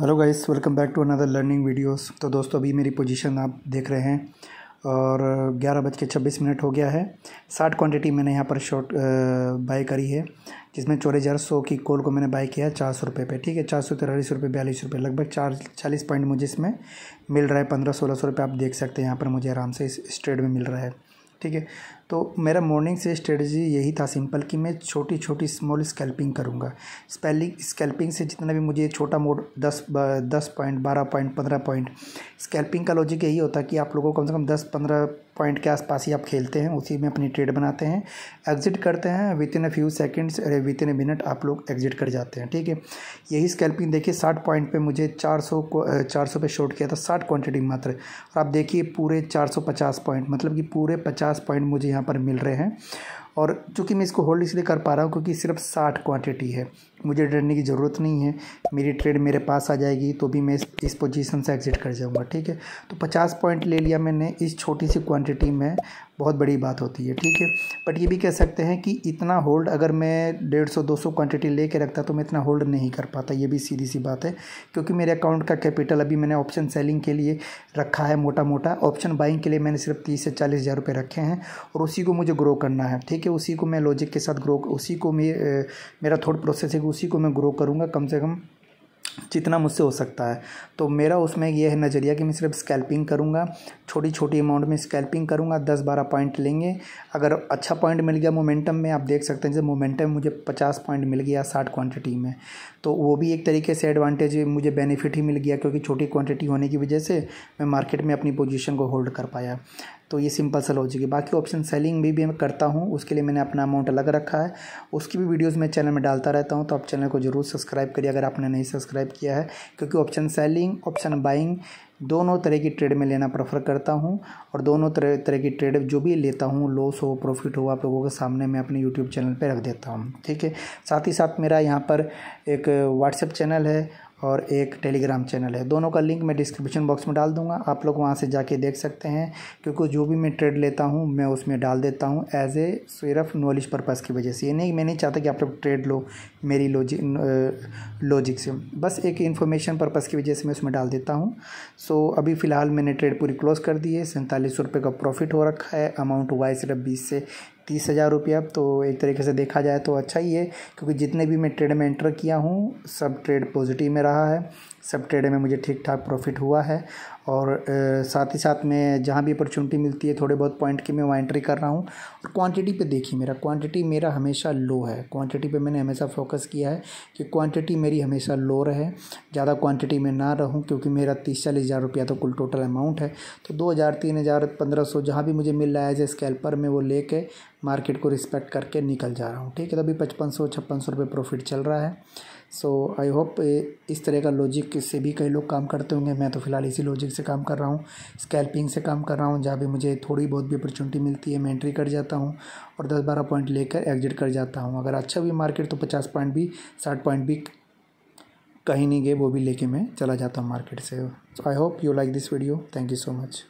hello guys welcome back to another learning videos तो दोस्तों अभी मेरी पोजीशन आप देख रहे हैं और ग्यारह बज के छब्बीस मिनट हो गया है साठ क्वांटिटी मैंने यहाँ पर शॉर्ट बाय करी है जिसमें चौरे हज़ार सौ की कॉल को मैंने बाय किया चार सौ रुपये पर ठीक है चार सौ तिरालीस रुपये बयालीस रुपये लगभग चार चालीस पॉइंट मुझे इसमें मिल रहा है पंद्रह सोलह सौ रुपये आप देख सकते हैं यहाँ पर मुझे आराम से इस ट्रेड में मिल रहा है ठीक है तो मेरा मॉर्निंग से स्ट्रेटजी यही था सिंपल कि मैं छोटी छोटी स्मॉल स्कैल्पिंग करूँगा स्पेलिंग स्कैल्पिंग से जितना भी मुझे छोटा मोड दस दस पॉइंट बारह पॉइंट पंद्रह पॉइंट स्कैल्पिंग का लॉजिक यही होता है कि आप लोगों को कम से कम दस पंद्रह पॉइंट के आसपास ही आप खेलते हैं उसी में अपनी ट्रेड बनाते हैं एग्जिट करते हैं within a few seconds अरे विद इन अ मिनट आप लोग एग्जिट कर जाते हैं ठीक है यही स्कैल्पिंग देखिए साठ पॉइंट पे मुझे चार सौ चार सौ पे शॉर्ट किया था साठ क्वांटिटी मात्र और आप देखिए पूरे चार सौ पचास पॉइंट मतलब कि पूरे पचास पॉइंट मुझे यहाँ यहाँ पर मिल रहे हैं और चूँकि मैं इसको होल्ड इसलिए कर पा रहा हूँ क्योंकि सिर्फ साठ क्वांटिटी है मुझे डरने की ज़रूरत नहीं है मेरी ट्रेड मेरे पास आ जाएगी तो भी मैं इस, पोजीशन से एग्ज़िट कर जाऊँगा ठीक है तो पचास पॉइंट ले लिया मैंने इस छोटी सी क्वांटिटी में बहुत बड़ी बात होती है ठीक है बट ये भी कह सकते हैं कि इतना होल्ड अगर मैं डेढ़ सौ दो सौ क्वान्टिटी ले कर रखता तो मैं इतना होल्ड नहीं कर पाता ये भी सीधी सी बात है क्योंकि मेरे अकाउंट का कैपिटल अभी मैंने ऑप्शन सेलिंग के लिए रखा है मोटा मोटा ऑप्शन बाइंग के लिए मैंने सिर्फ तीस से चालीस हज़ार रुपये रखे हैं और उसी को मुझे ग्रो करना है ठीक है उसी को मैं लॉजिक के साथ ग्रो उसी को मेरा थॉट प्रोसेस है कि उसी को मैं ग्रो करूँगा कम से कम जितना मुझसे हो सकता है तो मेरा उसमें यह है नज़रिया कि मैं सिर्फ स्कैल्पिंग करूँगा छोटी छोटी अमाउंट में स्कैल्पिंग करूँगा दस बारह पॉइंट लेंगे अगर अच्छा पॉइंट मिल गया मोमेंटम में आप देख सकते हैं जैसे मोमेंटम मुझे पचास पॉइंट मिल गया साठ क्वांटिटी में तो वो भी एक तरीके से एडवांटेज मुझे बेनिफिट ही मिल गया क्योंकि छोटी क्वान्टिटी होने की वजह से मैं मार्केट में अपनी पोजिशन को होल्ड कर पाया तो ये सिंपल सा लॉजिक है बाकी ऑप्शन सेलिंग भी, भी मैं करता हूँ उसके लिए मैंने अपना अमाउंट अलग रखा है उसकी भी वीडियोज़ मैं चैनल में डालता रहता हूँ तो आप चैनल को ज़रूर सब्सक्राइब करिए अगर आपने नहीं सब्सक्राइब किया है क्योंकि ऑप्शन सेलिंग ऑप्शन बाइंग दोनों तरह की ट्रेड में लेना प्रेफर करता हूँ और दोनों तरह तरह की ट्रेड जो भी लेता हूँ लॉस हो प्रॉफिट हो आप लोगों के सामने मैं अपने यूट्यूब चैनल पर रख देता हूँ ठीक है साथ ही साथ मेरा यहाँ पर एक व्हाट्सएप चैनल है और एक टेलीग्राम चैनल है दोनों का लिंक मैं डिस्क्रिप्शन बॉक्स में डाल दूंगा आप लोग वहाँ से जाके देख सकते हैं क्योंकि जो भी मैं ट्रेड लेता हूँ मैं उसमें डाल देता हूँ एज ए सिर्फ नॉलेज पर्पज़ की वजह से ये नहीं मैं नहीं चाहता कि आप लोग ट्रेड लो मेरी लॉजिक लॉजिक से बस एक इन्फॉर्मेशन पर्पज़ की वजह से मैं उसमें डाल देता हूँ सो अभी फ़िलहाल मैंने ट्रेड पूरी क्लोज़ कर दी है सैंतालीस सौ रुपये का प्रॉफिट हो रखा है अमाउंट वाई सिर्फ बीस से तीस हज़ार रुपया तो एक तरीके से देखा जाए तो अच्छा ही है क्योंकि जितने भी मैं ट्रेड में एंटर किया हूँ सब ट्रेड पॉजिटिव में रहा है सब ट्रेड में मुझे ठीक ठाक प्रॉफिट हुआ है और साथ ही साथ में जहाँ भी अपॉर्चुनिटी मिलती है थोड़े बहुत पॉइंट की मैं वहाँ एंट्री कर रहा हूँ और क्वांटिटी पे देखिए मेरा क्वांटिटी मेरा हमेशा लो है क्वांटिटी पे मैंने हमेशा फोकस किया है कि क्वांटिटी मेरी हमेशा लो रहे ज़्यादा क्वांटिटी में ना रहूँ क्योंकि मेरा तीस चालीस हज़ार रुपया तो कुल टोटल अमाउंट है तो दो हज़ार तीन हज़ार पंद्रह सौ जहाँ भी मुझे मिल रहा है एज ए स्कैल्पर में वो ले मार्केट को रिस्पेक्ट करके निकल जा रहा हूँ ठीक है तो अभी पचपन सौ छप्पन सौ रुपये प्रॉफिट चल रहा है सो आई होप इस तरह का लॉजिक से भी कई लोग काम करते होंगे मैं तो फ़िलहाल इसी लॉजिक से काम कर रहा हूँ स्कैल्पिंग से काम कर रहा हूँ जहाँ भी मुझे थोड़ी बहुत भी अपॉर्चुनिटी मिलती है मैं एंट्री कर जाता हूँ और दस बारह पॉइंट लेकर एग्जिट कर जाता हूँ अगर अच्छा भी मार्केट तो पचास पॉइंट भी साठ पॉइंट भी कहीं नहीं गए वो भी लेके मैं चला जाता हूँ मार्केट से I hope you like this video thank you so much